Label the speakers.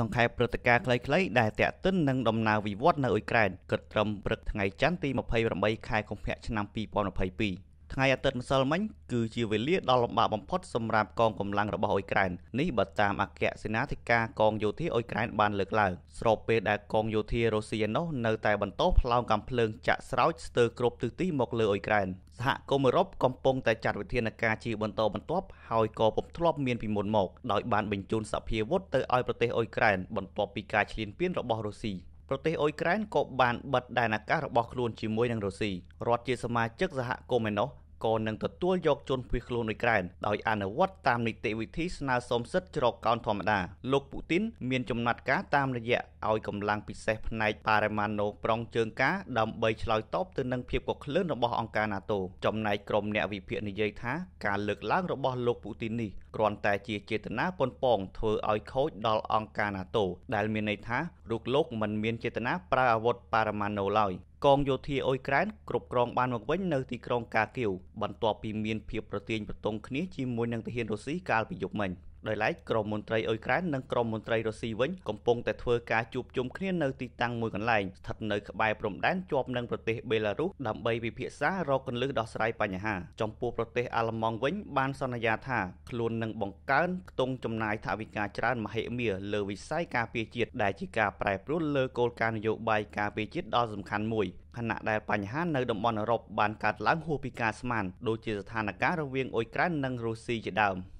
Speaker 1: សង្ខេបព្រឹត្តិការណ៍ខ្លីៗដែលតាក់ទិននឹងដំណើរវិវត្តនៅអ៊ុយក្រែនគិតត្រឹមព្រឹកថ្ងៃច័ន្ទទី28ខែកុម្ភៈឆ្នាំ2022ថ្ងៃអាទិត្យម្សិលមិញគឺជាវេលាដ៏លំបាកបំផុតសម្រាប់កងកម្លាំងរបស់អ៊ុយក្រែននេះបើតាមអគ្គសេនាធិការកងយោធាអ៊ុយក្រែន បានលើកឡើងស្របពេលដែលកងយោធារុស្ស៊ីនោះនៅតែបន្តផ្លោងកាំភ្លើងចាក់ស្រោចស្ទើរគ្រប់ទិសទីមកលើអ៊ុយក្រែនសហគមន៍អឺរ៉ុបកំពុងតែចាត់វិធានការជាបន្តបន្ទាប់ហើយក៏ពុំធ្លាប់មានពីមុនមក ដោយបានបញ្ជូនសភាវុធទៅឲ្យប្រទេសអ៊ុយក្រែនបន្ទាប់ពីការឈ្លានពានរបស់រុស្ស៊ីប្រទេសអ៊ុយក្រែនក៏បានបិទដែនអាកាសរបស់ខ្លួនជាមួយនឹងរុស្ស៊ីរដ្ឋជាសមាជិកសហគមន៍ឯណោះក៏នឹងទទួលយកជនភៀសខ្លួននុយក្រែនដោយអនុវត្តតាមនីតិវិធីស្នើសុំសិទ្ធិជ្រកកោនធម្មតាលោកពូទីនមានចំណាត់ការតាមរយៈឲ្យកម្លាំងពិសេសផ្នែកបរិមាណូប្រងជើងការដើម្បីឆ្លើយតបទៅនឹងភាពកក្លឿនរបស់អង្គការ NATO ចំណែកក្រុមអ្នកវិភាគនិយាយថាការលើកឡើងរបស់លោកពូទីននេះគ្រាន់តែជាចេតនាប៉ុនប៉ងធ្វើឲ្យខូចដល់អង្គការ NATO ដែលមានន័យថារូបលោកមិនមានចេតនាប្រើអាវុធបរិមាណូឡើយកងយោធាអ៊ុយក្រែនគ្រប់គ្រងបានមកវិញនៅទីក្រុងកាគីវបន្ទាប់ពីមានភាពប្រទាញប្រទង់គ្នាជាមួយនឹងទាហានរុស្ស៊ីកាលពីយប់មិញ។ដោយឡែកក្រមមន្ត្រីអ៊ុយក្រែននិងក្រមមន្ត្រីរុស្ស៊ីវិញកំពុងតែធ្វើការជួបជុំគ្នានៅទីតាំងមួយកន្លែងស្ថិតនៅក្បែរព្រំដែនជាប់នឹងប្រទេសបេឡារុសដើម្បីពិភាក្សារកគន្លឹះដោះស្រាយបញ្ហា ចំពោះប្រទេសអាល្លឺម៉ង់វិញបានសន្យាថាខ្លួននឹងបង្កើនខ្ទង់ចំណាយថវិកាច្រើនមហិមាលើវិស័យការពារជាតិដែលជាការប្រែប្រួលលើគោលការណ៍នយោបាយការពារជាតិដ៏សំខាន់មួយខណៈដែលបញ្ហានៅតំបន់អឺរ៉ុបបានកើតឡើងហួសពីការស្មានដូចជាស្ថានភាពរវាងអ៊ុយក្រែននិងរុស្ស៊ីជាដើម។